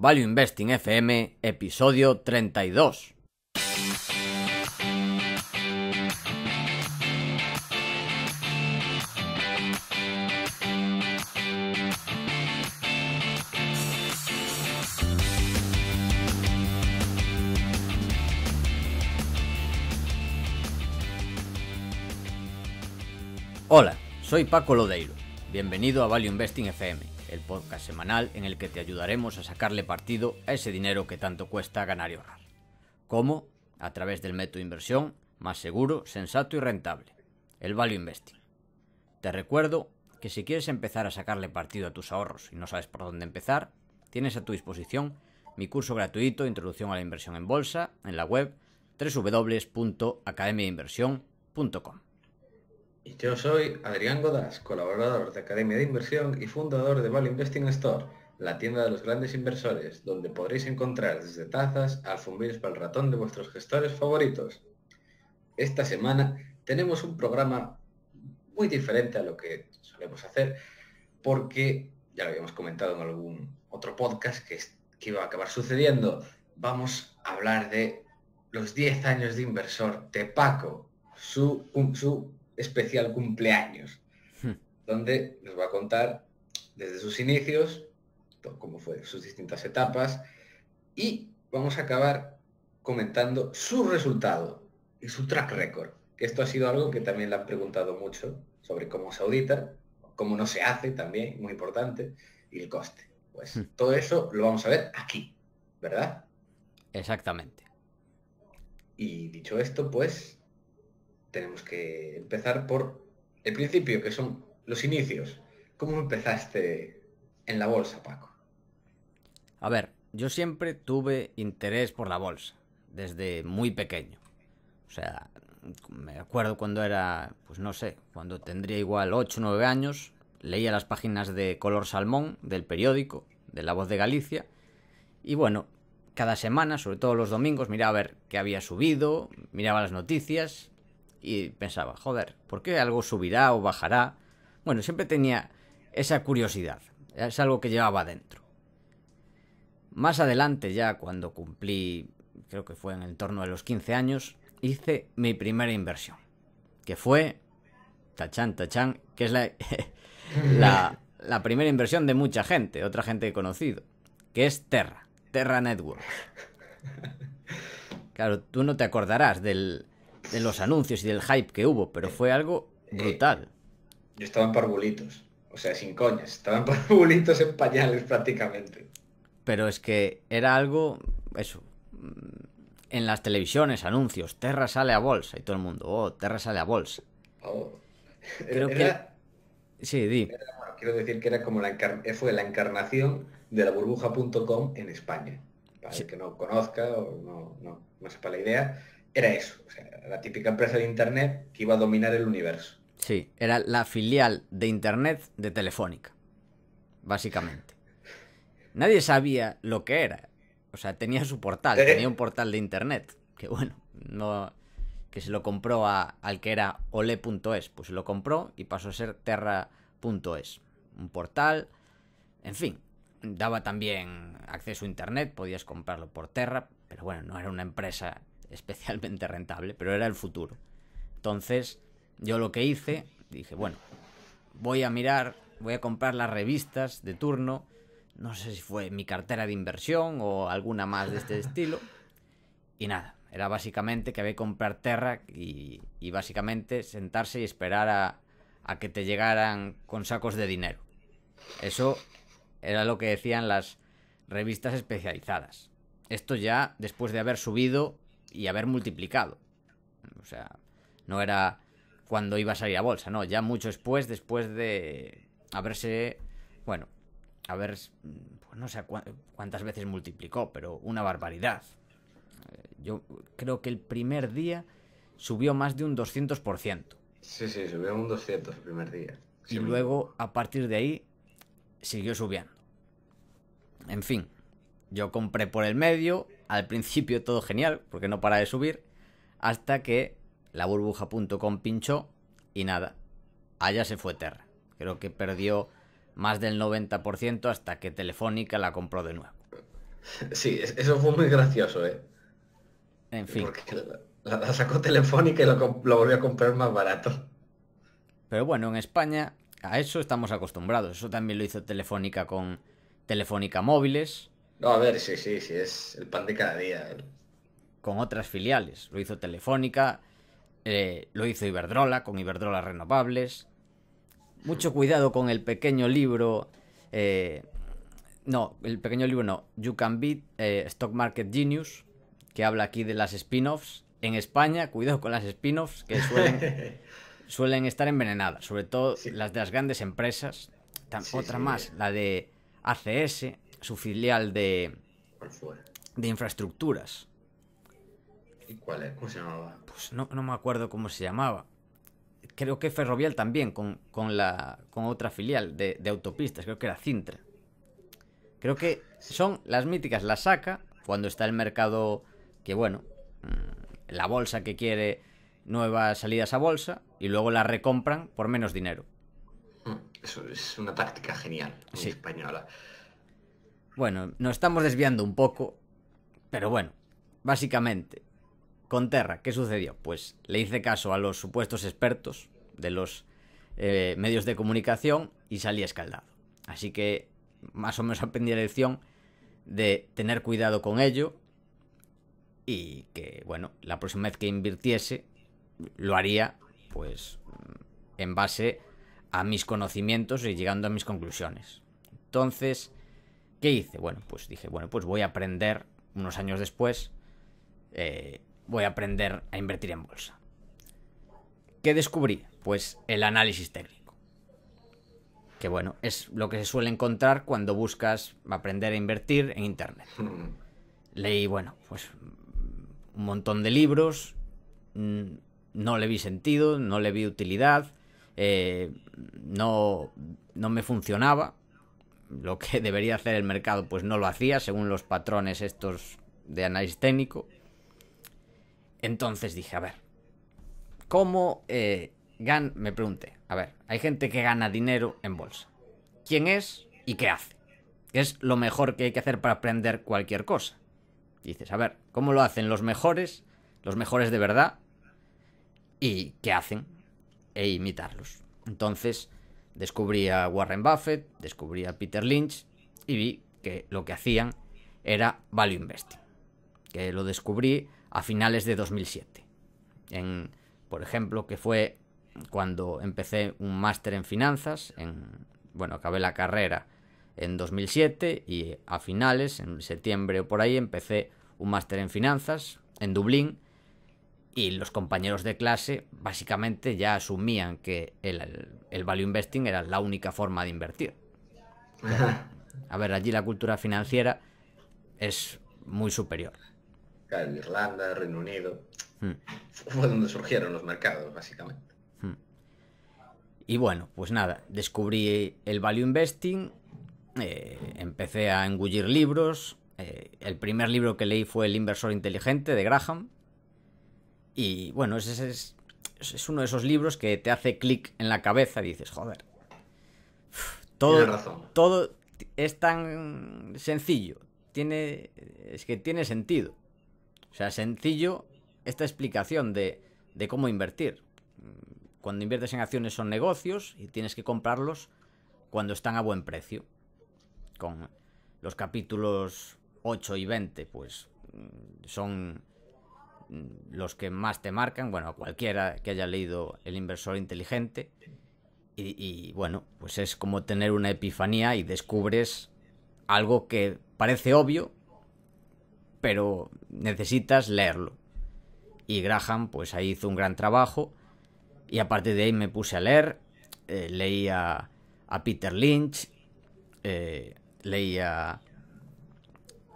Value Investing FM, episodio 32. Hola, soy Paco Lodeiro. Bienvenido a Value Investing FM el podcast semanal en el que te ayudaremos a sacarle partido a ese dinero que tanto cuesta ganar y ahorrar. ¿Cómo? A través del método inversión más seguro, sensato y rentable, el Value Investing. Te recuerdo que si quieres empezar a sacarle partido a tus ahorros y no sabes por dónde empezar, tienes a tu disposición mi curso gratuito Introducción a la inversión en bolsa en la web www.academiainversión.com. Y yo soy Adrián Godás, colaborador de Academia de Inversión y fundador de Value Investing Store, la tienda de los grandes inversores, donde podréis encontrar desde tazas al alfombrillos para el ratón de vuestros gestores favoritos. Esta semana tenemos un programa muy diferente a lo que solemos hacer, porque ya lo habíamos comentado en algún otro podcast que, que iba a acabar sucediendo. Vamos a hablar de los 10 años de inversor de Paco, su, su especial cumpleaños, hmm. donde nos va a contar desde sus inicios, cómo fue sus distintas etapas, y vamos a acabar comentando su resultado y su track record, que esto ha sido algo que también le han preguntado mucho sobre cómo se audita, cómo no se hace también, muy importante, y el coste. Pues hmm. todo eso lo vamos a ver aquí, ¿verdad? Exactamente. Y dicho esto, pues tenemos que empezar por el principio, que son los inicios. ¿Cómo empezaste en la bolsa, Paco? A ver, yo siempre tuve interés por la bolsa, desde muy pequeño. O sea, me acuerdo cuando era, pues no sé, cuando tendría igual 8 o 9 años, leía las páginas de Color Salmón del periódico, de La Voz de Galicia, y bueno, cada semana, sobre todo los domingos, miraba a ver qué había subido, miraba las noticias, y pensaba, joder, ¿por qué algo subirá o bajará? Bueno, siempre tenía esa curiosidad, es algo que llevaba dentro. Más adelante, ya cuando cumplí, creo que fue en el torno de los 15 años, hice mi primera inversión, que fue, tachán, tachán, que es la, la, primera inversión de mucha gente, otra gente que he conocido, que es Terra, Terra Network. Claro, tú no te acordarás del, ...de los anuncios y del hype que hubo, pero fue algo eh, eh, brutal. yo estaba en o sea, sin coñas, estaban en en pañales prácticamente. Pero es que era algo, eso, mm, en las televisiones, anuncios, Terra sale a bolsa y todo el mundo, oh, Terra sale a bolsa. pero oh. era, Sí, quiero decir que era como la eh, fue la encarnación de la burbuja.com en España. Para el que no conozca o no, no, no sepa la idea, era eso, o sea, la típica empresa de Internet que iba a dominar el universo. Sí, era la filial de Internet de Telefónica, básicamente. Nadie sabía lo que era. O sea, tenía su portal, eh. tenía un portal de Internet, que bueno, no que se lo compró al que era ole.es, pues se lo compró y pasó a ser terra.es, un portal, en fin, daba también acceso a Internet, podías comprarlo por Terra, pero bueno, no era una empresa especialmente rentable, pero era el futuro. Entonces, yo lo que hice, dije, bueno, voy a mirar, voy a comprar las revistas de turno, no sé si fue mi cartera de inversión o alguna más de este estilo, y nada, era básicamente que había que comprar Terra y, básicamente sentarse y esperar a que te llegaran con sacos de dinero. Eso era lo que decían las revistas especializadas. Esto ya después de haber subido y haber multiplicado. O sea, no era cuando iba a salir a bolsa, no, ya mucho después, después de haberse, bueno, haber, pues no sé cuántas veces multiplicó, pero una barbaridad. Eh, yo creo que el primer día subió más de un 200%. Sí, sí, subió un 200 el primer día. y luego, a partir de ahí, siguió subiendo. En fin, yo compré por el medio, al principio todo genial, porque no para de subir, hasta que la burbuja.com pinchó y nada, allá se fue Terra. Creo que perdió más del 90% hasta que Telefónica la compró de nuevo. Sí, eso fue muy gracioso, ¿eh? En fin. la, sacó Telefónica y lo volvió a comprar más barato. Pero bueno, en España a eso estamos acostumbrados. Eso también lo hizo Telefónica con Telefónica Móviles. No, a ver, sí, sí, sí, es el pan de cada día. Con otras filiales. Lo hizo Telefónica, eh, lo hizo Iberdrola, con Iberdrola Renovables. Mucho cuidado con el pequeño libro. Eh, no, el pequeño libro no. You Can Beat eh, Stock Market Genius, que habla aquí de las spin-offs. En España, cuidado con las spin-offs, que suelen, suelen estar envenenadas, sobre todo las de las grandes empresas. otra más, la de ACS, su filial de, de infraestructuras. ¿Y cuál es? ¿Cómo se llamaba? Pues no, me acuerdo cómo se llamaba. Creo que Ferrovial también, con, la, con otra filial de, autopistas, creo que era Cintra. Creo que son las míticas, la saca cuando está el mercado que, bueno, mm, la bolsa que quiere nuevas salidas a bolsa y luego la recompran por menos dinero. Mm, es una táctica genial, española. Bueno, nos estamos desviando un poco, pero bueno, básicamente, con Terra, ¿qué sucedió? Pues le hice caso a los supuestos expertos de los eh, medios de comunicación y salí escaldado. Así que más o menos aprendí la lección de tener cuidado con ello y que, bueno, la próxima vez que invirtiese, lo haría, pues, en base a mis conocimientos y llegando a mis conclusiones. Entonces, ¿Qué hice? Bueno, pues dije, bueno, pues voy a aprender unos años después, eh, voy a aprender a invertir en bolsa. ¿Qué descubrí? Pues el análisis técnico. Que bueno, es lo que se suele encontrar cuando buscas aprender a invertir en Internet. Leí, bueno, pues un montón de libros, mm, no le vi sentido, no le vi utilidad, eh, no, no me funcionaba, lo que debería hacer el mercado, pues no lo hacía, según los patrones estos de análisis técnico. Entonces dije, a ver, ¿cómo eh, gan Me pregunté, a ver, hay gente que gana dinero en bolsa. ¿Quién es y qué hace? ¿Qué es lo mejor que hay que hacer para aprender cualquier cosa. dices, a ver, ¿cómo lo hacen los mejores, los mejores de verdad? ¿Y qué hacen? E imitarlos. Entonces, Descubrí a Warren Buffett, descubrí a Peter Lynch y vi que lo que hacían era value investing, que lo descubrí a finales de 2007. En, por ejemplo, que fue cuando empecé un máster en finanzas, en, bueno, acabé la carrera en 2007 y a finales, en septiembre o por ahí, empecé un máster en finanzas en Dublín y los compañeros de clase básicamente ya asumían que el, value investing era la única forma de invertir. A ver, allí la cultura financiera es muy superior. En Irlanda, Reino Unido. Hmm. Fue donde surgieron los mercados, básicamente. Hmm. Y bueno, pues nada, descubrí el value investing, eh, empecé a engullir libros. Eh, el primer libro que leí fue El inversor inteligente de Graham. Y bueno, ese es, es uno de esos libros que te hace clic en la cabeza y dices, joder, todo, todo es tan sencillo, tiene, es que tiene sentido. O sea, sencillo esta explicación de, de cómo invertir. Cuando inviertes en acciones son negocios y tienes que comprarlos cuando están a buen precio. Con los capítulos 8 y 20, pues mm, son Mm, los que más te marcan, bueno, cualquiera que haya leído El inversor inteligente. Y, bueno, pues es como tener una epifanía y descubres algo que parece obvio, pero necesitas leerlo. Y Graham, pues ahí hizo un gran trabajo. Y a partir de ahí me puse a leer. Eh, leía a Peter Lynch. Eh, leía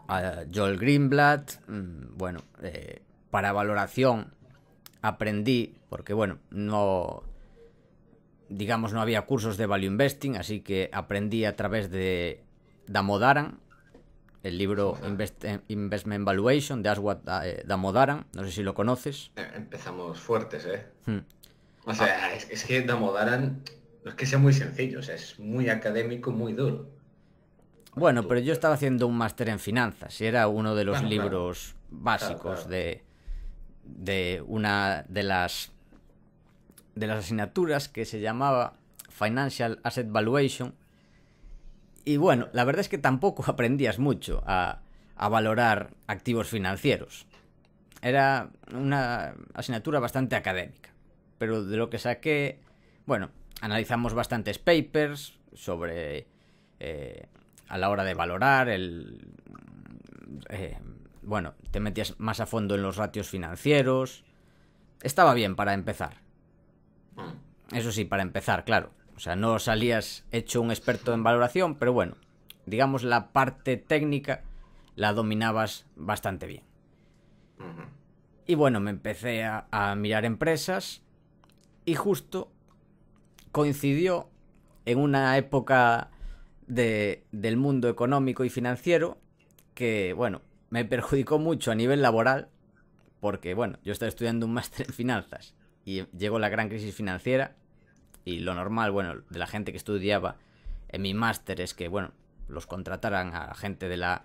a Joel Greenblatt, mm, bueno, eh, para valoración aprendí, porque bueno, no, digamos, no había cursos de Value Investing, así que aprendí a través de Damodaran, el libro Investment Valuation de Aswad eh, Damodaran, no sé si lo conoces. Eh, empezamos fuertes, ¿eh? Hmm. O sea, ah. es, que Damodaran no es que sea muy sencillo, es muy académico, muy duro. Bueno, pero yo estaba haciendo un máster en finanzas y era uno de los libros básicos de de una de las de las asignaturas que se llamaba Financial Asset Valuation. Y bueno, la verdad es que tampoco aprendías mucho a, a valorar activos financieros. Era una asignatura bastante académica. Pero de lo que saqué, bueno, analizamos bastantes papers sobre... Eh, a la hora de valorar el... Eh, bueno, te metías más a fondo en los ratios financieros. Estaba bien para empezar. Mm. Eso sí, para empezar, claro. O sea, no salías hecho un experto en valoración, pero bueno, digamos la parte técnica la dominabas bastante bien. Y bueno, me empecé a, mirar empresas y justo coincidió en una época de, del mundo económico y financiero que, bueno, me perjudicó mucho a nivel laboral, porque, bueno, yo estaba estudiando un máster en finanzas y llegó la gran crisis financiera y lo normal, bueno, de la gente que estudiaba en mi máster es que, bueno, los contrataran a gente de la,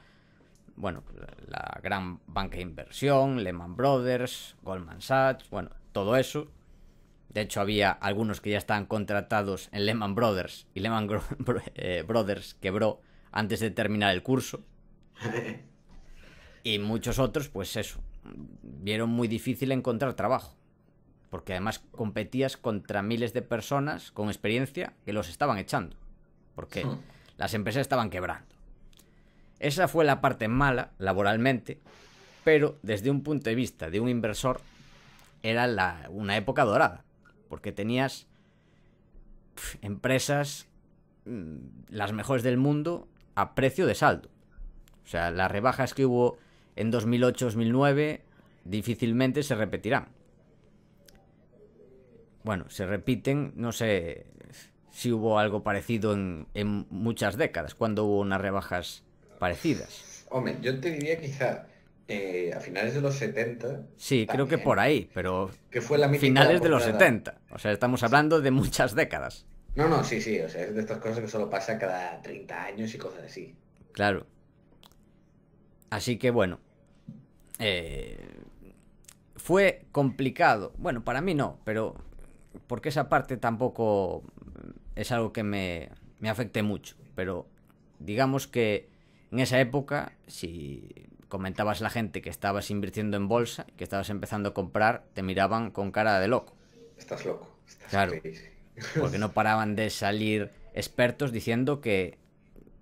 bueno, la gran banca de inversión, Lehman Brothers, Goldman Sachs, bueno, todo eso. De hecho, había algunos que ya estaban contratados en Lehman Brothers y Lehman eh, Brothers quebró antes de terminar el curso. Y muchos otros, pues eso, vieron muy difícil encontrar trabajo. Porque además competías contra miles de personas con experiencia que los estaban echando. Porque las empresas estaban quebrando. Esa fue la parte mala laboralmente, pero desde un punto de vista de un inversor era la, una época dorada, porque tenías empresas mm, las mejores del mundo a precio de saldo. O sea, las rebajas que hubo en 2008-2009 difícilmente se repetirán. Bueno, se repiten, no sé si hubo algo parecido en, muchas décadas, cuando hubo unas rebajas parecidas. Hombre, yo te diría quizá eh, a finales de los 70. Sí, creo que por ahí, pero... Que fue la Finales de los 70. O sea, estamos hablando de muchas décadas. No, no, sí, sí, o sea, es de estas cosas que solo pasa cada 30 años y cosas así. Claro. Así que bueno, eh, fue complicado. Bueno, para mí no, pero porque esa parte tampoco es algo que me, afecte mucho. Pero digamos que en esa época, si comentabas a la gente que estabas invirtiendo en bolsa, que estabas empezando a comprar, te miraban con cara de loco. Estás loco. claro. Porque no paraban de salir expertos diciendo que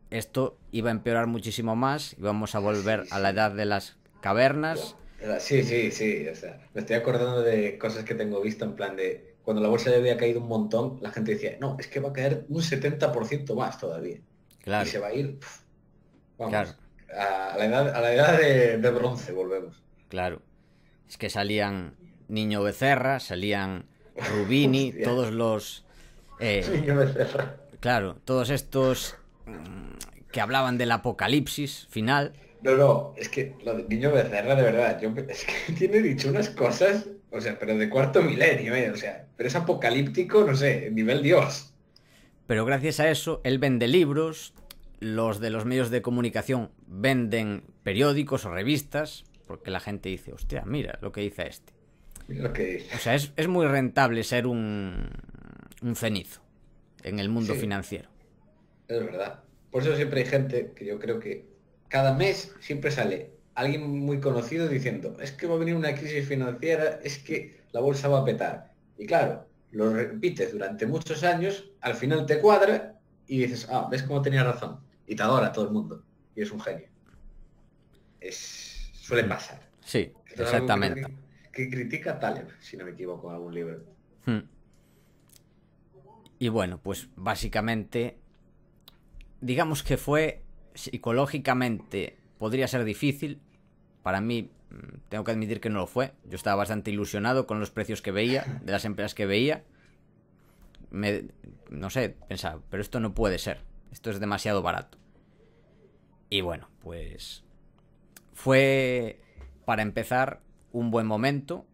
esto iba a empeorar muchísimo más, y vamos a volver a la edad de las cavernas. Sí, sí, sí. O sea, me estoy acordando de cosas que tengo visto en plan de cuando la bolsa ya había caído un montón, la gente decía, no, es que va a caer un 70% más todavía. Claro. Y se va a ir. a, la edad, a la edad de, bronce volvemos. Claro. Es que salían Niño Becerra, salían Rubini, todos los. Eh, Niño Becerra. Claro, todos estos mm, que hablaban del apocalipsis final. No, no, es que lo de niño Becerra, de verdad, es que tiene dicho unas cosas, o sea, pero de cuarto milenio, eh, o sea, pero es apocalíptico, no sé, nivel Dios. Pero gracias a eso, él vende libros, los de los medios de comunicación venden periódicos o revistas, porque la gente dice, hostia, mira lo que dice este. Mira lo que dice. O sea, es, muy rentable ser un, un cenizo en el mundo financiero. Es verdad. Por eso siempre hay gente que yo creo que cada mes siempre sale alguien muy conocido diciendo, es que va a venir una crisis financiera, es que la bolsa va a petar. Y claro, lo repites durante muchos años, al final te cuadra y dices, ah, ves cómo tenía razón. Y te adora todo el mundo. Y es un genio. Es... Suele mm. pasar. Sí, exactamente. que, critica Taleb, si no me equivoco, en algún libro. Hmm. Y bueno, pues básicamente, digamos que fue psicológicamente podría ser difícil. Para mí, mm, tengo que admitir que no lo fue. Yo estaba bastante ilusionado con los precios que veía, de las empresas que veía. no sé, pensaba, pero esto no puede ser. Esto es demasiado barato. Y bueno, pues fue, para empezar, un buen momento.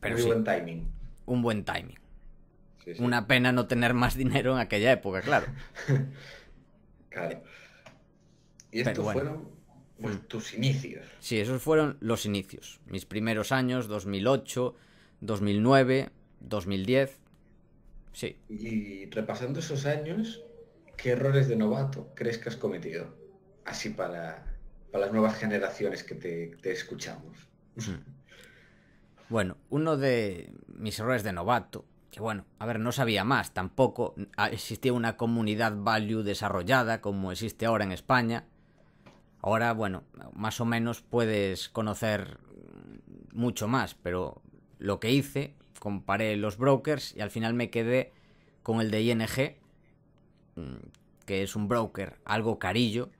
Pero buen timing. Un buen timing. Una pena no tener más dinero en aquella época, claro. claro. Y estos fueron mm. pues, tus inicios. Sí, esos fueron los inicios. Mis primeros años, 2008, 2009, 2010. Sí. Y repasando esos años, ¿qué errores de novato crees que has cometido? Así para, las nuevas generaciones que te escuchamos. Mm. Bueno, uno de mis errores de novato, que bueno, a ver, no sabía más tampoco, ah, existía una comunidad value desarrollada como existe ahora en España, Ahora, bueno, más o menos puedes conocer mucho más, pero lo que hice, comparé los brokers y al final me quedé con el de ING, mm, que es un broker algo carillo,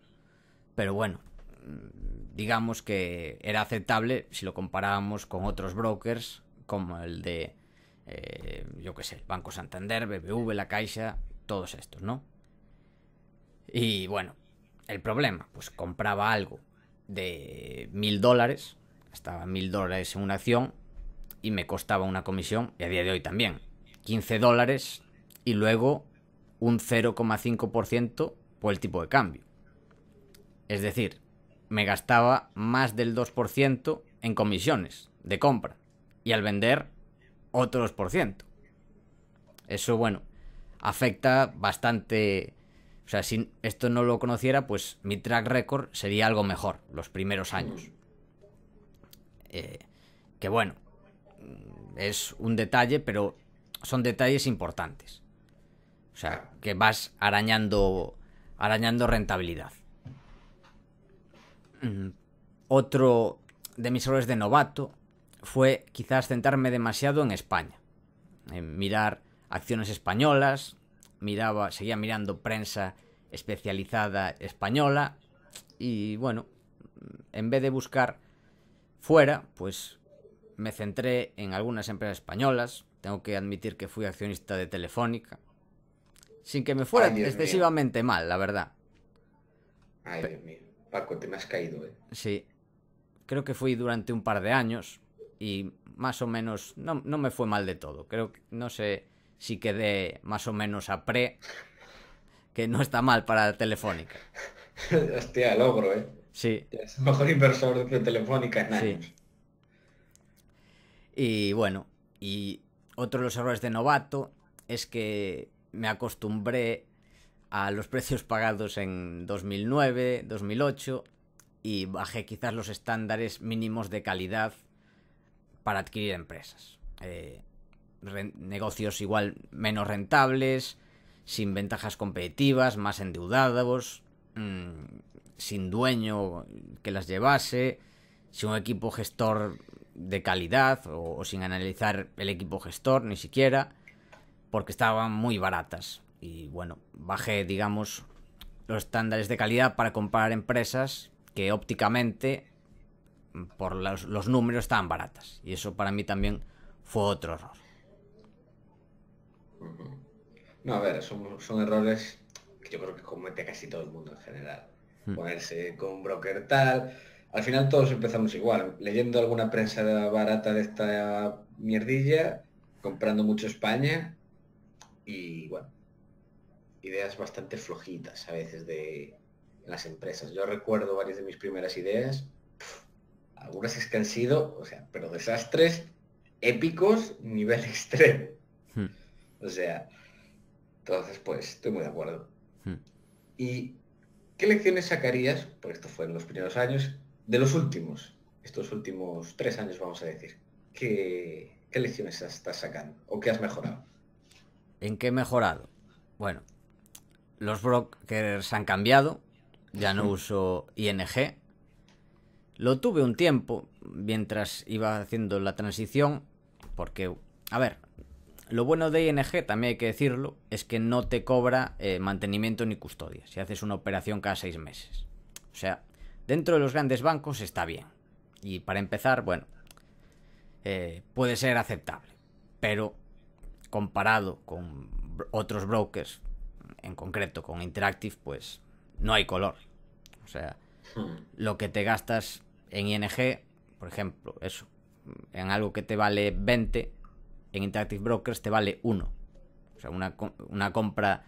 pero bueno, mm, digamos que era aceptable si lo comparábamos con otros brokers como el de, eh, yo qué sé, Banco Santander, BBV, La Caixa, todos estos, ¿no? Y bueno, el problema, pues compraba algo de mil dólares, estaba mil dólares en una acción y me costaba una comisión, y a día de hoy también, 15 dólares y luego un 0,5% por el tipo de cambio. Es decir, me gastaba más del 2% en comisiones de compra y al vender otro 2%. Eso, bueno, afecta bastante o sea, si esto no lo conociera, pues mi track record sería algo mejor los primeros años. Eh, que bueno, es un detalle, pero son detalles importantes. O sea, que vas arañando, arañando rentabilidad. Mm, otro de mis errores de novato fue quizás centrarme demasiado en España. En mirar acciones españolas, miraba, seguía mirando prensa especializada española y bueno, en vez de buscar fuera, pues me centré en algunas empresas españolas. Tengo que admitir que fui accionista de Telefónica. Sin que me fuera excesivamente mal, la verdad. Ay, Dios mío. Paco, te me has caído, ¿eh? Sí. Creo que fui durante un par de años y más o menos no, no me fue mal de todo. Creo que, no sé, si que más o menos a pre, que no está mal para Telefónica. Hostia, logro, ¿eh? Sí. Es mejor inversor de Telefónica en años. Sí. Y bueno, y otro de los errores de novato es que me acostumbré a los precios pagados en 2009, 2008 y bajé quizás los estándares mínimos de calidad para adquirir empresas. Eh, negocios igual menos rentables, sin ventajas competitivas, más endeudados, mm, sin dueño que las llevase, sin un equipo gestor de calidad o, sin analizar el equipo gestor ni siquiera, porque estaban muy baratas. Y bueno, bajé, digamos, los estándares de calidad para comparar empresas que ópticamente, mm, por los, los números, estaban baratas. Y eso para mí también fue otro error. No, a ver, son, son errores que yo creo que comete casi todo el mundo en general. Hmm. Ponerse con un broker tal. Al final todos empezamos igual, leyendo alguna prensa barata de esta mierdilla, comprando mucho España y bueno, ideas bastante flojitas a veces de las empresas. Yo recuerdo varias de mis primeras ideas, algunas es que han sido, o sea, pero desastres épicos nivel extremo. Hmm. O sea, entonces, pues, estoy muy de acuerdo. Hmm. ¿Y qué lecciones sacarías, porque esto fue en los primeros años, de los últimos, estos últimos tres años, vamos a decir? ¿Qué, qué lecciones estás sacando o qué has mejorado? ¿En qué he mejorado? Bueno, los brokers han cambiado, ya no uso ING. Lo tuve un tiempo mientras iba haciendo la transición, porque, a ver, lo bueno de ING, también hay que decirlo, es que no te cobra eh, mantenimiento ni custodia si haces una operación cada seis meses. O sea, dentro de los grandes bancos está bien. Y para empezar, bueno, eh, puede ser aceptable. Pero comparado con otros brokers, en concreto con Interactive, pues no hay color. O sea, hmm. lo que te gastas en ING, por ejemplo, eso, en algo que te vale 20, en Interactive Brokers te vale uno. O sea, una, compra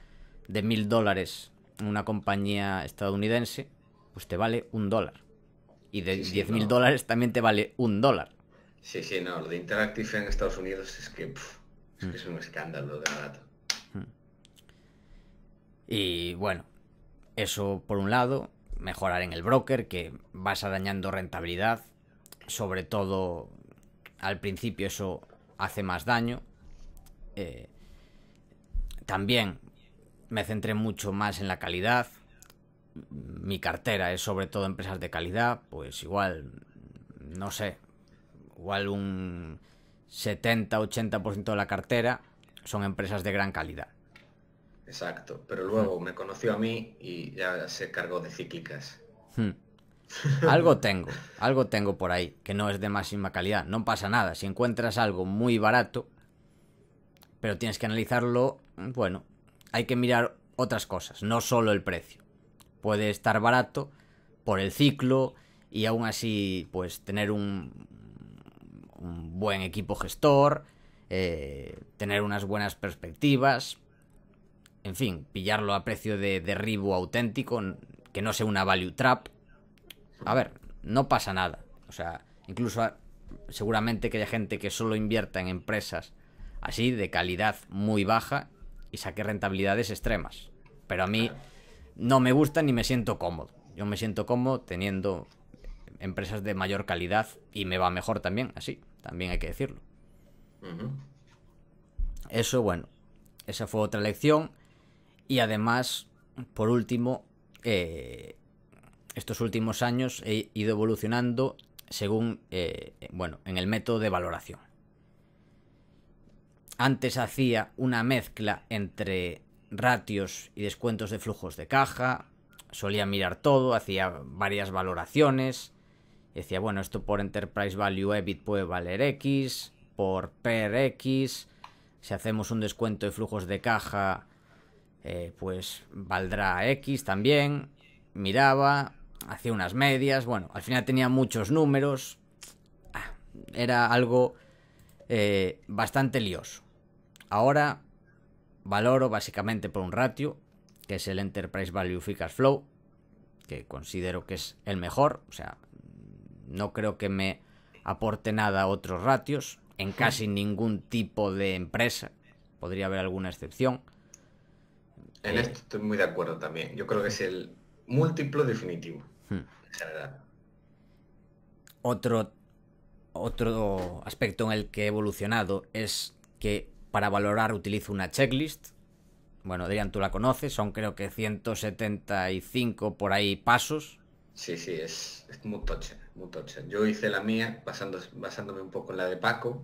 de mil dólares en una compañía estadounidense, pues te vale un dólar. Y de diez mil dólares también te vale un dólar. Sí, sí, no, lo de Interactive en Estados Unidos es que, mm. es, un escándalo de barato. Mm. Y bueno, eso por un lado, mejorar en el broker, que vas dañando rentabilidad, sobre todo al principio eso hace más daño. Eh, también me centré mucho más en la calidad. Mi cartera es sobre todo empresas de calidad, pues igual, no sé, igual un 70-80% de la cartera son empresas de gran calidad. Exacto, pero luego me conoció a mí y ya se cargó de cíclicas. Hmm. Algo tengo, algo tengo por ahí, que no es de máxima calidad, no pasa nada. Si encuentras algo muy barato, pero tienes que analizarlo, bueno, hay que mirar otras cosas, no solo el precio. Puede estar barato por el ciclo y aún así, pues tener un, un buen equipo gestor, eh, tener unas buenas perspectivas, en fin, pillarlo a precio de derribo auténtico, que no sea una value trap a ver, no pasa nada. O sea, incluso seguramente que haya gente que solo invierta en empresas así, de calidad muy baja, y saque rentabilidades extremas. Pero a mí no me gusta ni me siento cómodo. Yo me siento cómodo teniendo empresas de mayor calidad y me va mejor también, así, también hay que decirlo. Eso, bueno, esa fue otra lección. Y además, por último, eh, estos últimos años he ido evolucionando según, eh, bueno, en el método de valoración. Antes hacía una mezcla entre ratios y descuentos de flujos de caja, solía mirar todo, hacía varias valoraciones, decía, bueno, esto por Enterprise Value EBIT puede valer X, por PER X, si hacemos un descuento de flujos de caja, eh, pues valdrá X también, miraba, hacía unas medias, bueno, al final tenía muchos números, ah, era algo eh, bastante lioso. Ahora valoro básicamente por un ratio, que es el Enterprise Value Ficas Flow, que considero que es el mejor, o sea, no creo que me aporte nada a otros ratios, en casi ningún tipo de empresa, podría haber alguna excepción. En eh, esto estoy muy de acuerdo también, yo creo que es el múltiplo definitivo. Hmm. En general. Otro, otro aspecto en el que he evolucionado es que para valorar utilizo una checklist. Bueno, Adrián, tú la conoces, son creo que 175 por ahí pasos. Sí, sí, es, muy tocha, Yo hice la mía basándome un poco en la de Paco,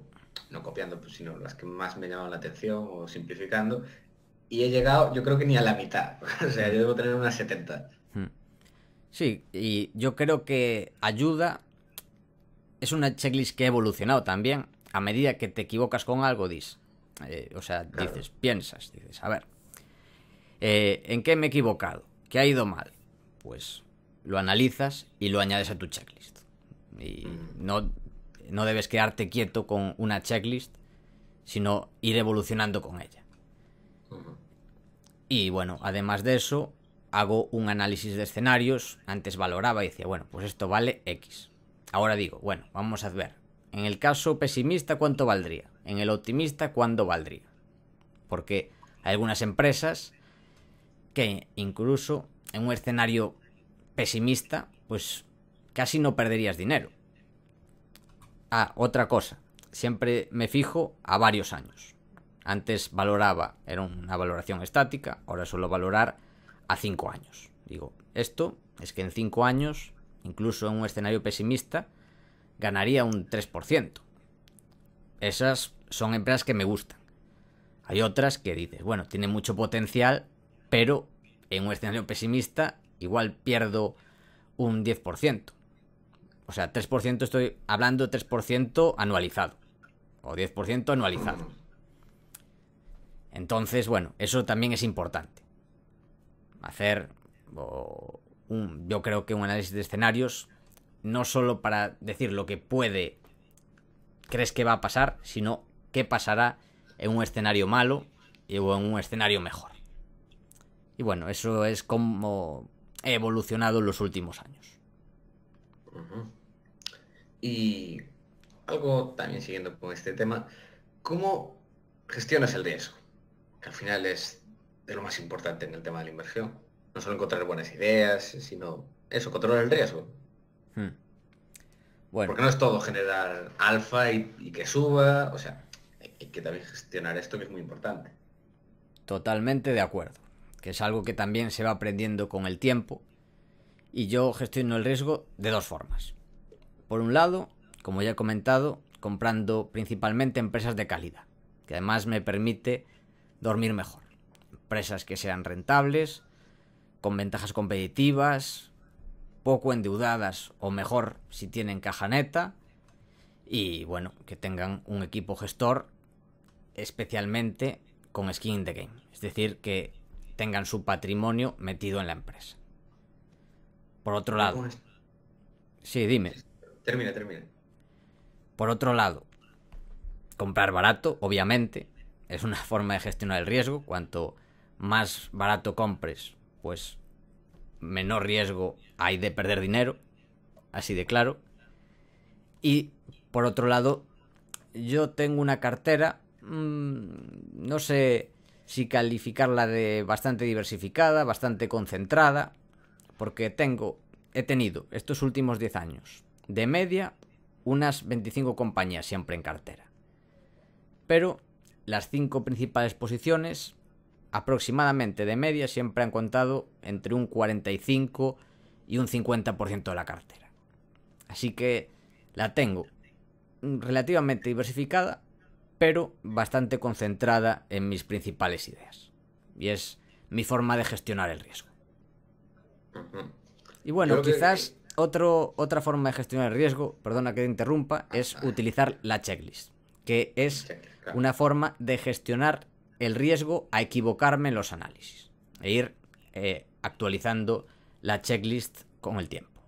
no copiando, pues, sino las que más me llamaban la atención o simplificando, y he llegado, yo creo que ni a la mitad. o sea, yo debo tener unas 70. Sí, y yo creo que ayuda. Es una checklist que ha evolucionado también. A medida que te equivocas con algo, dices, eh, o sea, dices, piensas, dices, a ver, eh, ¿en qué me he equivocado? ¿Qué ha ido mal? Pues lo analizas y lo añades a tu checklist. Y mm. no, no debes quedarte quieto con una checklist, sino ir evolucionando con ella. Y bueno, además de eso, hago un análisis de escenarios, antes valoraba y decía, bueno, pues esto vale X. Ahora digo, bueno, vamos a ver, en el caso pesimista, ¿cuánto valdría? En el optimista, ¿cuándo valdría? Porque hay algunas empresas que incluso en un escenario pesimista, pues casi no perderías dinero. Ah, otra cosa, siempre me fijo a varios años. Antes valoraba, era una valoración estática, ahora suelo valorar a 5 años. Digo, esto es que en cinco años, incluso en un escenario pesimista, ganaría un 3%. Esas son empresas que me gustan. Hay otras que dices, bueno, tiene mucho potencial, pero en un escenario pesimista igual pierdo un 10%. O sea, 3% estoy hablando 3% anualizado. O 10% anualizado. Entonces, bueno, eso también es importante hacer un, yo creo que un análisis de escenarios, no solo para decir lo que puede, crees que va a pasar, sino qué pasará en un escenario malo o en un escenario mejor. Y bueno, eso es como he evolucionado en los últimos años. Y algo también siguiendo con este tema, ¿cómo gestionas el riesgo? Que al final es de lo más importante en el tema de la inversión. No solo encontrar buenas ideas, sino eso, controlar el riesgo. Hmm. Bueno. Porque no es todo generar alfa y, que suba, o sea, hay que también gestionar esto que es muy importante. Totalmente de acuerdo, que es algo que también se va aprendiendo con el tiempo. Y yo gestiono el riesgo de dos formas. Por un lado, como ya he comentado, comprando principalmente empresas de calidad, que además me permite dormir mejor empresas que sean rentables, con ventajas competitivas, poco endeudadas o mejor si tienen caja neta y bueno, que tengan un equipo gestor especialmente con skin in the game, es decir, que tengan su patrimonio metido en la empresa. Por otro lado, pues sí, dime. Termina, termina. Por otro lado, comprar barato, obviamente, es una forma de gestionar el riesgo, cuanto más barato compres, pues menor riesgo hay de perder dinero, así de claro. Y por otro lado, yo tengo una cartera, mm, no sé si calificarla de bastante diversificada, bastante concentrada, porque tengo, he tenido estos últimos 10 años, de media, unas 25 compañías siempre en cartera. Pero las cinco principales posiciones aproximadamente de media siempre han contado entre un 45 y un 50% de la cartera. Así que la tengo relativamente diversificada, pero bastante concentrada en mis principales ideas. Y es mi forma de gestionar el riesgo. Y bueno, quizás otra forma de gestionar el riesgo, perdona que te interrumpa, es ah, ah. utilizar la checklist, que es una forma de gestionar el riesgo a equivocarme en los análisis e ir eh, actualizando la checklist con el tiempo.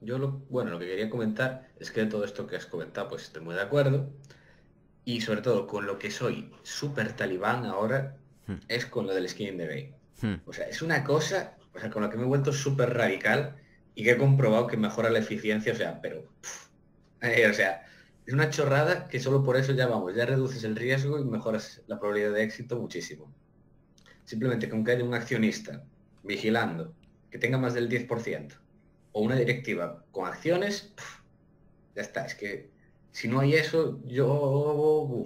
Yo lo, bueno, lo que quería comentar es que todo esto que has comentado, pues estoy muy de acuerdo. Y sobre todo con lo que soy súper talibán ahora, hmm. es con lo del skin in the bay. Hmm. O sea, es una cosa, o sea, con la que me he vuelto súper radical y que he comprobado que mejora la eficiencia, o sea, pero... Eh, o sea, es una chorrada que solo por eso ya vamos, ya reduces el riesgo y mejoras la probabilidad de éxito muchísimo. Simplemente con que haya un accionista vigilando que tenga más del 10% o una directiva con acciones, ya está. Es que si no hay eso, yo,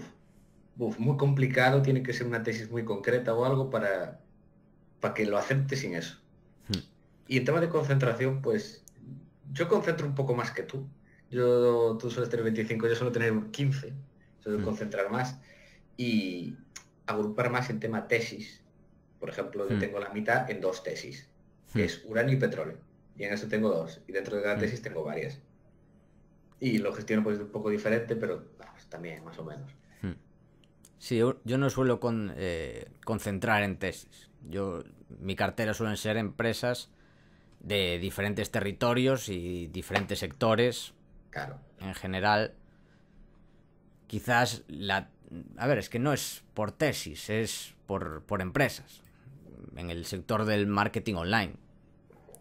muy complicado, tiene que ser una tesis muy concreta o algo para, para que lo acepte sin eso. Hmm. Y en tema de concentración, pues yo concentro un poco más que tú, yo, tú sueles tener 25, yo suelo tener 15. Suelo mm. concentrar más y agrupar más en tema tesis. Por ejemplo, yo mm. tengo la mitad en dos tesis, que mm. es uranio y petróleo. Y en eso tengo dos. Y dentro de cada tesis tengo varias. Y lo gestiono pues un poco diferente, pero también más o menos. Sí, yo no suelo eh, concentrar en tesis. Yo, mi cartera suelen ser empresas de diferentes territorios y diferentes sectores Claro. En general, quizás la... A ver, es que no es por tesis, es por, empresas. En el sector del marketing online,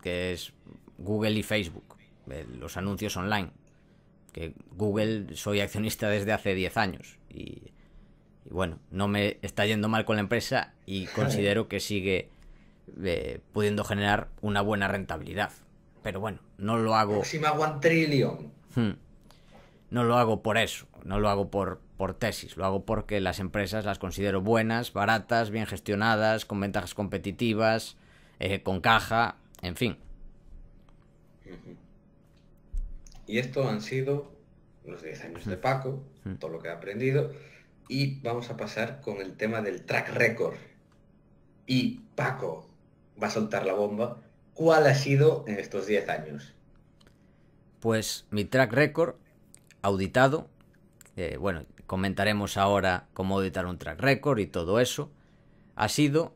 que es Google y Facebook, eh, los anuncios online. Que Google soy accionista desde hace 10 años y, bueno, no me está yendo mal con la empresa y considero que sigue eh, pudiendo generar una buena rentabilidad. Pero bueno, no lo hago. one Hmm. no lo hago por eso, no lo hago por, tesis, lo hago porque las empresas las considero buenas, baratas, bien gestionadas, con ventajas competitivas, eh, con caja, en fin. Y esto han sido los 10 años de hmm. Paco, hmm. todo lo que ha aprendido, y vamos a pasar con el tema del track record. Y Paco va a soltar la bomba. ¿Cuál ha sido en estos 10 años? Pues mi track record auditado, eh, bueno, comentaremos ahora cómo auditar un track record y todo eso, ha sido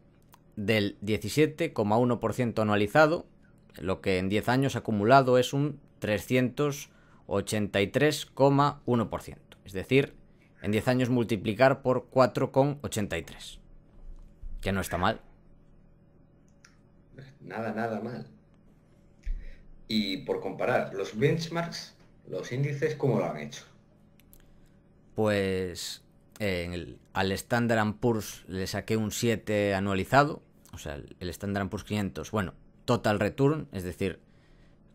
del 17,1% anualizado, lo que en 10 años acumulado es un 383,1%. Es decir, en 10 años multiplicar por 4,83. Que no está mal. Nada, nada mal y por comparar los benchmarks, los índices, ¿cómo lo han hecho? Pues en al Standard Poor's le saqué un 7 anualizado, o sea, el, el Standard Poor's 500, bueno, total return, es decir,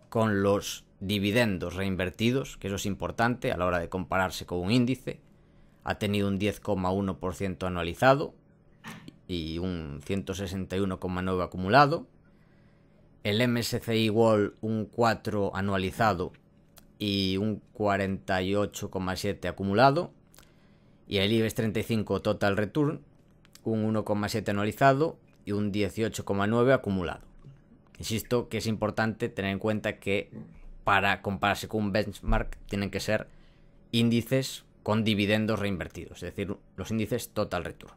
con los dividendos reinvertidos, que eso es importante a la hora de compararse con un índice, ha tenido un 10,1% anualizado y un 161,9 acumulado el MSCI World un 4 anualizado y un 48,7 acumulado, y el IBEX 35 Total Return un 1,7 anualizado y un 18,9 acumulado. Insisto que es importante tener en cuenta que para compararse con un benchmark tienen que ser índices con dividendos reinvertidos, es decir, los índices total return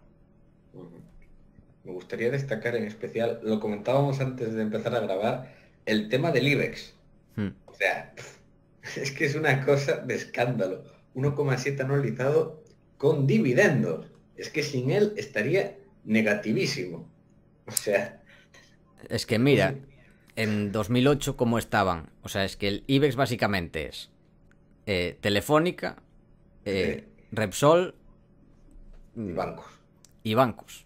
me gustaría destacar en especial, lo comentábamos antes de empezar a grabar, el tema del IBEX. Hmm. O sea, es que es una cosa de escándalo. 1,7 anualizado con dividendos. Es que sin él estaría negativísimo. O sea... Es que mira, en 2008 cómo estaban. O sea, es que el IBEX básicamente es eh, Telefónica, eh, Repsol... Y bancos. Y bancos.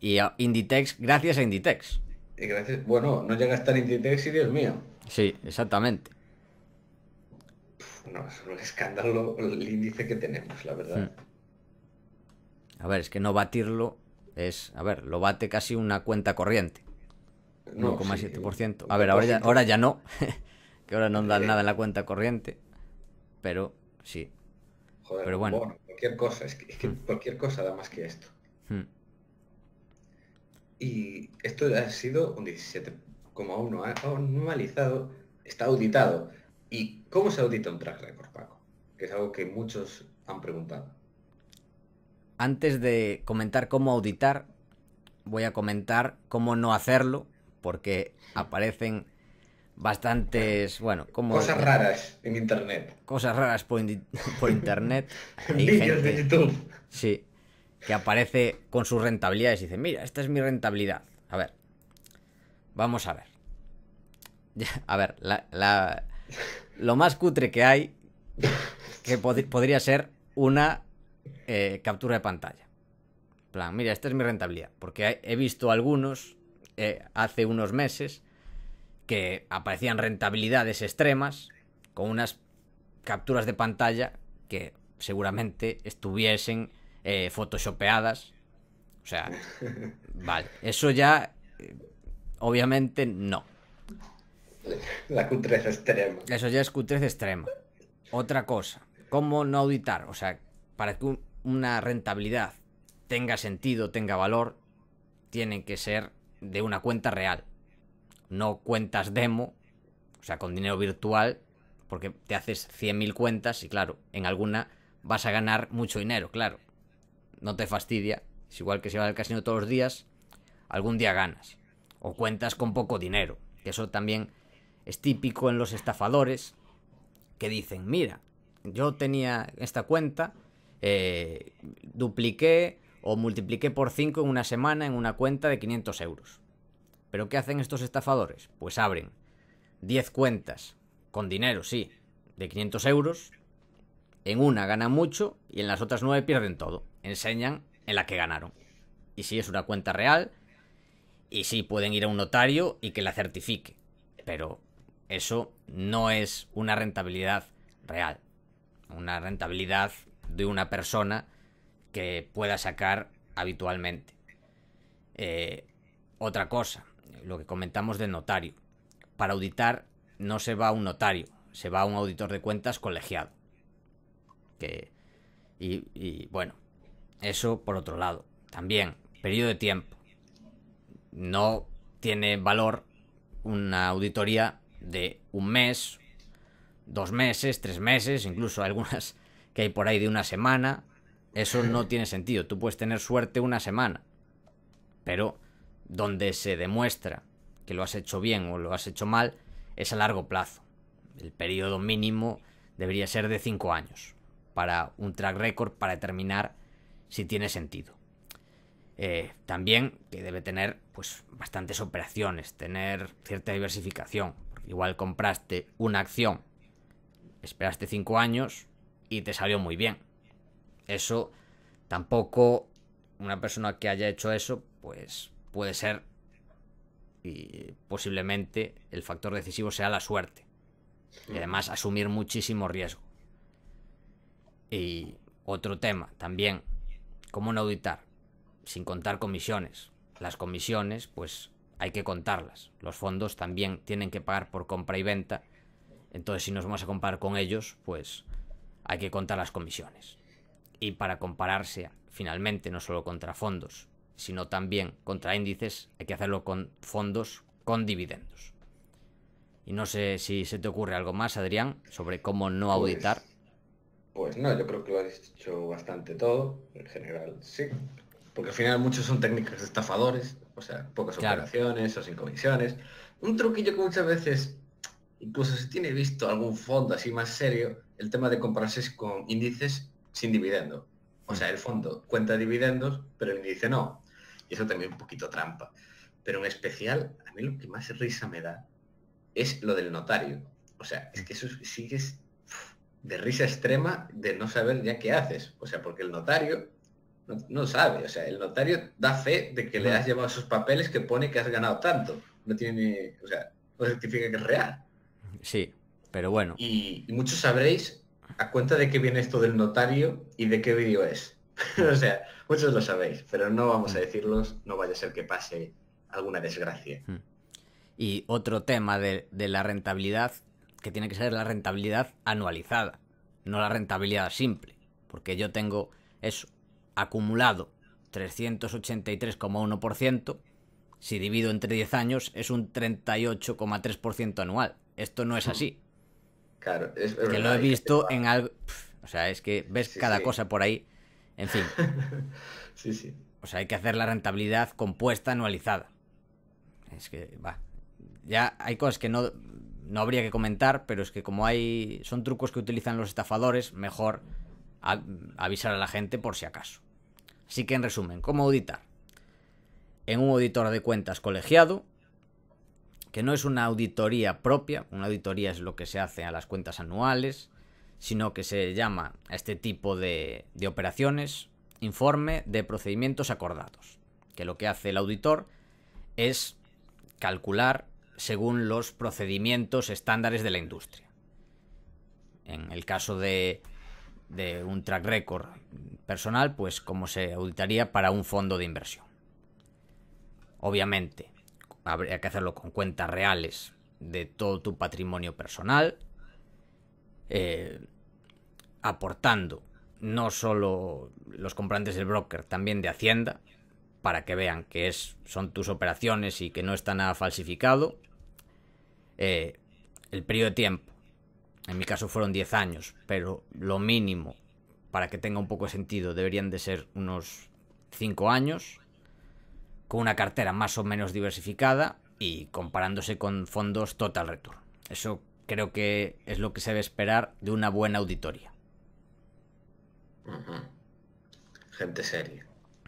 Y a Inditex, gracias a Inditex. gracias, bueno, no llega a estar Inditex y Dios mío. Sí, exactamente. no, es un escándalo el índice que tenemos, la verdad. Hmm. A ver, es que no batirlo es, a ver, lo bate casi una cuenta corriente. No, 1,7%. a ver, ahora ya, ahora ya no, que ahora no dan eh. nada en la cuenta corriente, pero sí. Joder, pero bueno. cualquier cosa, es que hmm. cualquier cosa da más que esto y esto ha sido un como ha normalizado, está auditado. ¿Y cómo se audita un track record, Paco? Que es algo que muchos han preguntado. Antes de comentar cómo auditar, voy a comentar cómo no hacerlo, porque aparecen bastantes, bueno, como... Cosas raras en Internet. Cosas raras por, Internet. En Internet. Vídeos de YouTube. Sí, que aparece con sus rentabilidades y dice, mira, esta es mi rentabilidad. A ver, vamos a ver. a ver, la, lo más cutre que hay, que podría ser una eh, captura de pantalla. plan, mira, esta es mi rentabilidad. Porque he visto algunos eh, hace unos meses que aparecían rentabilidades extremas con unas capturas de pantalla que seguramente estuviesen eh, photoshopeadas. O sea, vale, eso ya, eh, obviamente no. La Q3 extrema. Eso ya es Q3 extrema. Otra cosa, ¿cómo no auditar? O sea, para que una rentabilidad tenga sentido, tenga valor, tiene que ser de una cuenta real. No cuentas demo, o sea, con dinero virtual, porque te haces 100.000 cuentas y claro, en alguna vas a ganar mucho dinero, claro no te fastidia. Es igual que si vas al casino todos los días, algún día ganas. O cuentas con poco dinero. Que eso también es típico en los estafadores que dicen, mira, yo tenía esta cuenta, eh, dupliqué o multipliqué por 5 en una semana en una cuenta de 500 euros. ¿Pero qué hacen estos estafadores? Pues abren 10 cuentas, con dinero, sí, de 500 euros, en una ganan mucho y en las otras nueve pierden todo. Enseñan en la que ganaron. Y si es una cuenta real, y si pueden ir a un notario y que la certifique. Pero eso no es una rentabilidad real. Una rentabilidad de una persona que pueda sacar habitualmente. Eh, otra cosa, lo que comentamos del notario. Para auditar no se va a un notario, se va a un auditor de cuentas colegiado que... Y, y bueno, eso por otro lado. También, periodo de tiempo. No tiene valor una auditoría de un mes, dos meses, tres meses, incluso algunas que hay por ahí de una semana. Eso no tiene sentido. Tú puedes tener suerte una semana, pero donde se demuestra que lo has hecho bien o lo has hecho mal es a largo plazo. El periodo mínimo debería ser de cinco años para un track record para determinar si tiene sentido. Eh, también que debe tener pues bastantes operaciones, tener cierta diversificación. Igual compraste una acción, esperaste cinco años y te salió muy bien. Eso tampoco una persona que haya hecho eso pues puede ser y posiblemente el factor decisivo sea la suerte. Y además asumir muchísimo riesgo. Y otro tema también, cómo no auditar, sin contar comisiones. Las comisiones, pues hay que contarlas. Los fondos también tienen que pagar por compra y venta. Entonces, si nos vamos a comparar con ellos, pues hay que contar las comisiones. Y para compararse finalmente no solo contra fondos, sino también contra índices, hay que hacerlo con fondos con dividendos. Y no sé si se te ocurre algo más, Adrián, sobre cómo no pues auditar. Pues no, yo creo que lo has dicho bastante todo, en general sí, porque al final muchos son técnicas de estafadores, o sea, pocas operaciones o sin comisiones. Un truquillo que muchas veces, incluso si tiene visto algún fondo así más serio, el tema de comprarse con índices sin dividendo. O sea, el fondo cuenta dividendos, pero el índice no. Y eso también es un poquito trampa. Pero en especial, a mí lo que más risa me da es lo del notario. O sea, es que eso sigue de risa extrema de no saber ya qué haces. O sea, porque el notario no, sabe. O sea, el notario da fe de que le has llevado esos papeles que pone que has ganado tanto. No tiene, o sea, no certifica que es real. Sí, pero bueno. Y, muchos sabréis a cuenta de qué viene esto del notario y de qué vídeo es. o sea, muchos lo sabéis, pero no vamos a decirlos, no vaya a ser que pase alguna desgracia. Y otro tema de la rentabilidad que tiene que ser la rentabilidad anualizada, no la rentabilidad simple, porque yo tengo eso acumulado 383,1%, si divido entre 10 años es un 38,3% anual. Esto no es así. Claro, es, verdad. que lo he visto en algo, o sea, es que ves cada cosa por ahí. En fin. sí, sí. O sea, hay que hacer la rentabilidad compuesta anualizada. Es que va. Ya hay cosas que no no habría que comentar, pero es que como hay son trucos que utilizan los estafadores, mejor avisar a la gente por si acaso. Así que en resumen, ¿cómo auditar? En un auditor de cuentas colegiado, que no es una auditoría propia, una auditoría es lo que se hace a las cuentas anuales, sino que se llama a este tipo de operaciones informe de procedimientos acordados, que lo que hace el auditor es calcular según los procedimientos estándares de la industria. En el caso de, un track record personal, pues como se auditaría para un fondo de inversión. Obviamente, habría que hacerlo con cuentas reales de todo tu patrimonio personal, eh, aportando no solo los comprantes del broker, también de Hacienda, para que vean que es, son tus operaciones y que no está nada falsificado. Eh, el periodo de tiempo. En mi caso fueron 10 años, pero lo mínimo para que tenga un poco de sentido deberían de ser unos 5 años, con una cartera más o menos diversificada y comparándose con fondos total return. Eso creo que es lo que se debe esperar de una buena auditoría. Gente seria.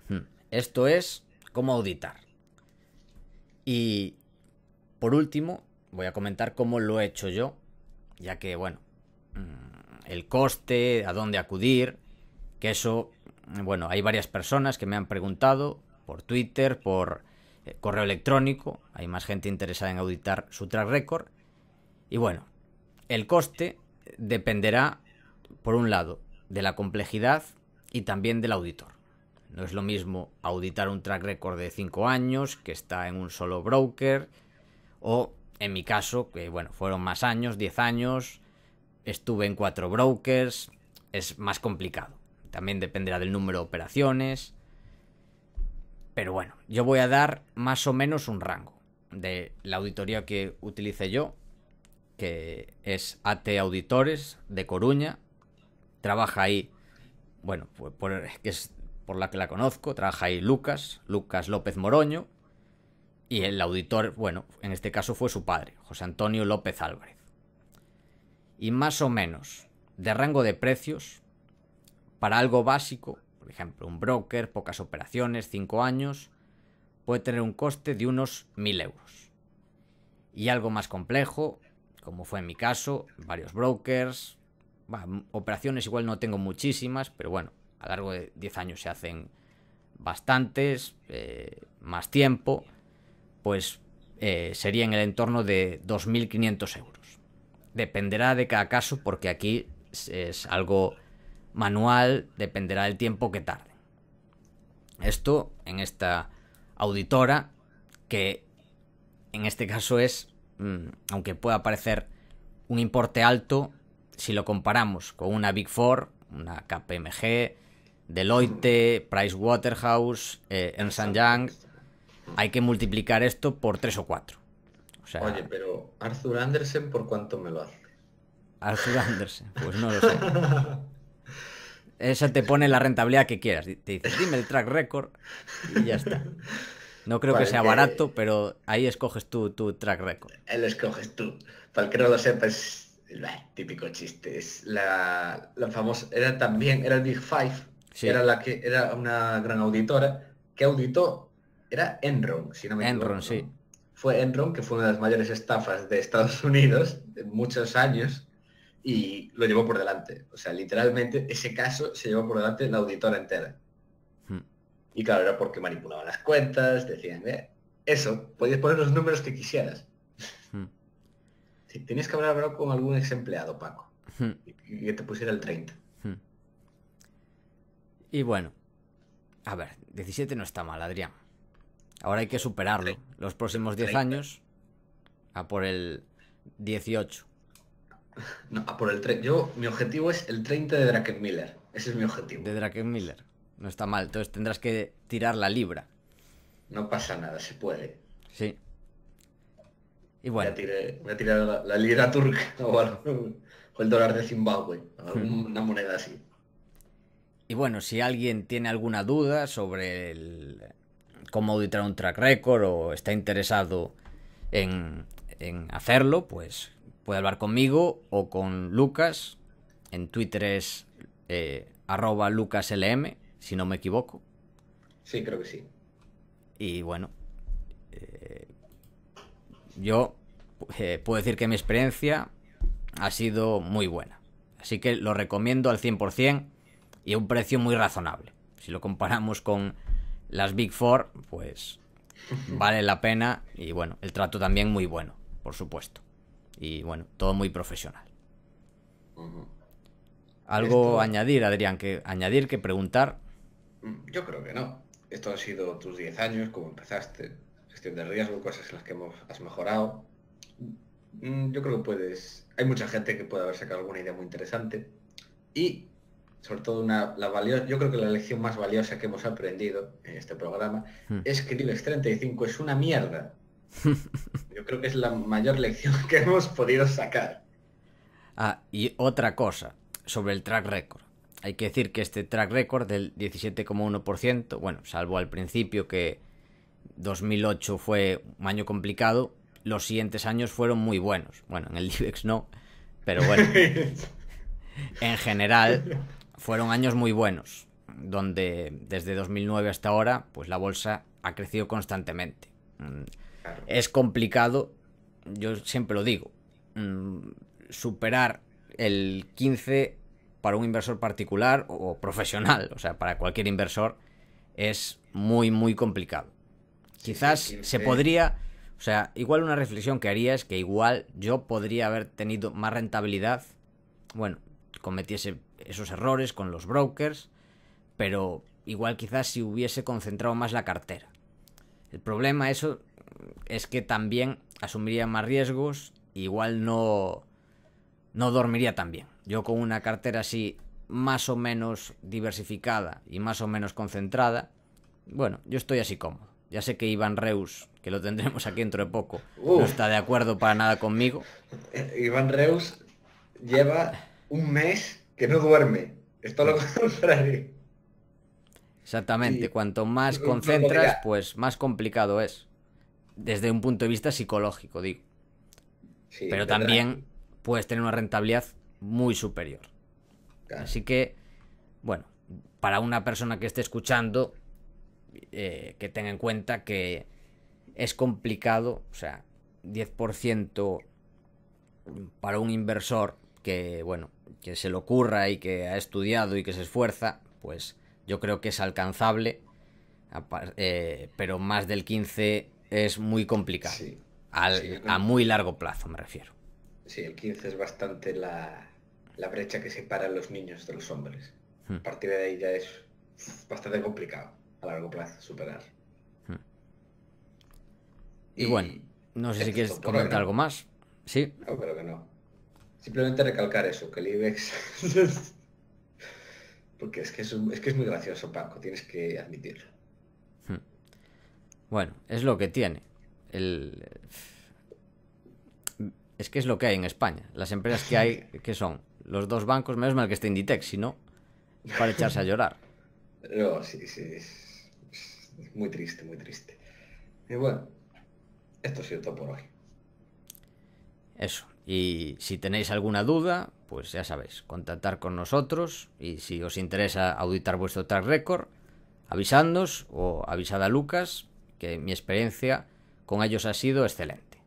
Hmm. Esto es cómo auditar. Y por último, voy a comentar cómo lo he hecho yo, ya que, bueno, mm, el coste, a dónde acudir, que eso, mm, bueno, hay varias personas que me han preguntado por Twitter, por eh, correo electrónico, hay más gente interesada en auditar su track record, y bueno, el coste dependerá, por un lado, de la complejidad y también del auditor. No es lo mismo auditar un track record de 5 años que está en un solo broker o en mi caso, que bueno, fueron más años, 10 años, estuve en cuatro brokers, es más complicado. También dependerá del número de operaciones. Pero bueno, yo voy a dar más o menos un rango de la auditoría que utilice yo, que es AT Auditores de Coruña. Trabaja ahí, bueno, pues es por la que la conozco, trabaja ahí Lucas, Lucas López Moroño y el auditor, bueno, en este caso fue su padre, José Antonio López Álvarez. Y más o menos, de rango de precios, para algo básico, por ejemplo, un broker, pocas operaciones, 5 años, puede tener un coste de unos 1000 euros. Y algo más complejo, como fue en mi caso, varios brokers, operaciones igual no tengo muchísimas, pero bueno, a lo largo de 10 años se hacen bastantes, eh, más tiempo pues eh, sería en el entorno de 2.500 euros. Dependerá de cada caso porque aquí es algo manual, dependerá del tiempo que tarde. Esto en esta auditora, que en este caso es, mm, aunque pueda parecer un importe alto, si lo comparamos con una Big Four, una KPMG, Deloitte, Pricewaterhouse, Waterhouse Ernst Young, hay que multiplicar esto por 3 o 4. Oye, pero Arthur Andersen, ¿por cuánto me lo hace? Arthur Andersen, pues no lo sé. Esa te pone la rentabilidad que quieras. Te dice, dime el track record y ya está. No creo que sea barato, pero ahí escoges tú tu track record. Él escoges tú. Para el que no lo sepa, eh, típico chiste. Es la, famosa. Era también, era el Big Five. Era la que era una gran auditora que auditó era Enron, si no me equivoco. Enron, sí. Fue Enron, que fue una de las mayores estafas de Estados Unidos de muchos años, y lo llevó por delante. O sea, literalmente ese caso se llevó por delante la auditora entera. Hmm. Y claro, era porque manipulaban las cuentas, decían, eh, eso, podías poner los números que quisieras. Hmm. Si tenías que hablar, con algún ex empleado, Paco, hmm. y que te pusiera el 30. Y bueno, a ver, 17 no está mal, Adrián. Ahora hay que superarlo. Los próximos 10 años a por el 18. No, a por el 30. Yo, mi objetivo es el 30 de Drakenmiller. Ese es mi objetivo. De Drakenmiller. No está mal. Entonces tendrás que tirar la libra. No pasa nada, se puede. Sí. Y bueno. Voy a tirar, la, libra turca o, el dólar de Zimbabue. Una hmm. moneda así. Y bueno, si alguien tiene alguna duda sobre el, cómo auditar un track record o está interesado en, hacerlo, pues puede hablar conmigo o con Lucas. En Twitter es eh, arroba lucaslm, si no me equivoco. Sí, creo que sí. Y bueno, eh, yo eh, puedo decir que mi experiencia ha sido muy buena. Así que lo recomiendo al 100% y a un precio muy razonable. Si lo comparamos con las Big Four, pues vale la pena y bueno, el trato también muy bueno, por supuesto. Y bueno, todo muy profesional. Algo añadir, Adrián, que añadir, que preguntar. Yo creo que no. Esto ha sido tus 10 años, como empezaste, gestión de riesgo, cosas en las que has mejorado. Mm, yo creo que puedes. Hay mucha gente que puede haber sacado alguna idea muy interesante. Y sobre todo una, la yo creo que la lección más valiosa que hemos aprendido en este programa hmm. es que IBEX 35 es una mierda. yo creo que es la mayor lección que hemos podido sacar. Ah, y otra cosa sobre el track record. Hay que decir que este track record del 17,1%, bueno, salvo al principio que 2008 fue un año complicado, los siguientes años fueron muy buenos. Bueno, en el IBEX no, pero bueno. en general, fueron años muy buenos, donde desde 2009 hasta ahora, pues la bolsa ha crecido constantemente. Mm, es complicado, yo siempre lo digo, mm, superar el 15 para un inversor particular o profesional, o sea, para cualquier inversor, es muy, muy complicado. Quizás se podría, o sea, igual una reflexión que haría es que igual yo podría haber tenido más rentabilidad, bueno, cometiese esos errores con los brokers, pero igual quizás si hubiese concentrado más la cartera. El problema eso es que también asumiría más riesgos, igual no no dormiría tan bien. Yo con una cartera así más o menos diversificada y más o menos concentrada, bueno, yo estoy así como Ya sé que Iván Reus, que lo tendremos aquí dentro de poco, no está de acuerdo para nada conmigo. Eh, Iván Reus lleva un mes que no duerme. esto lo contrario. Exactamente, cuanto más concentras, pues más complicado es. Desde un punto de vista psicológico, digo. Pero también puedes tener una rentabilidad muy superior. Así que, bueno, para una persona que esté escuchando, eh, que tenga en cuenta que es complicado, o sea, 10% para un inversor que, bueno, que se le ocurra y que ha estudiado y que se esfuerza, pues yo creo que es alcanzable, eh, pero más del 15 es muy complicado. a muy largo plazo me refiero. Sí, el 15 es bastante la, brecha que separa a los niños de los hombres. Hmm. A partir de ahí ya es bastante complicado a largo plazo superar. Hmm. Y, bueno, no sé si quieres comentar algo más. Sí. No, creo que no. Simplemente recalcar eso, que el IBEX... Porque es que es, que es muy gracioso, Paco, tienes que admitirlo. Hmm. Bueno, es lo que tiene. Es que es lo que hay en España. Las empresas que hay, que son los dos bancos, menos mal que esté Inditex, si no, para echarse a llorar. No, sí, sí. Es, muy triste, muy triste. Y bueno, esto es cierto todo por hoy. Eso. Y si tenéis alguna duda, pues ya sabéis, contactar con nosotros y si os interesa auditar vuestro track record, avisadnos o avisad a Lucas, que mi experiencia con ellos ha sido excelente.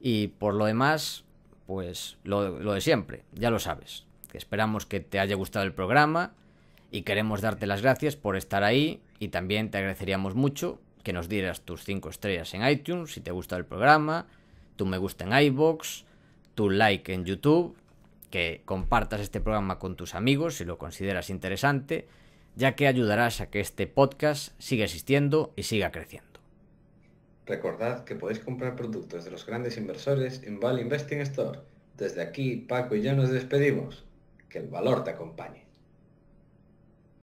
Y por lo demás, pues lo, de siempre, ya lo sabes. esperamos que te haya gustado el programa y queremos darte las gracias por estar ahí y también te agradeceríamos mucho que nos dieras tus 5 estrellas en iTunes si te gusta el programa tu me gusta en iBox, tu like en YouTube, que compartas este programa con tus amigos si lo consideras interesante, ya que ayudarás a que este podcast siga existiendo y siga creciendo. Recordad que podéis comprar productos de los grandes inversores en Val Investing Store. Desde aquí, Paco y yo nos despedimos. Que el valor te acompañe.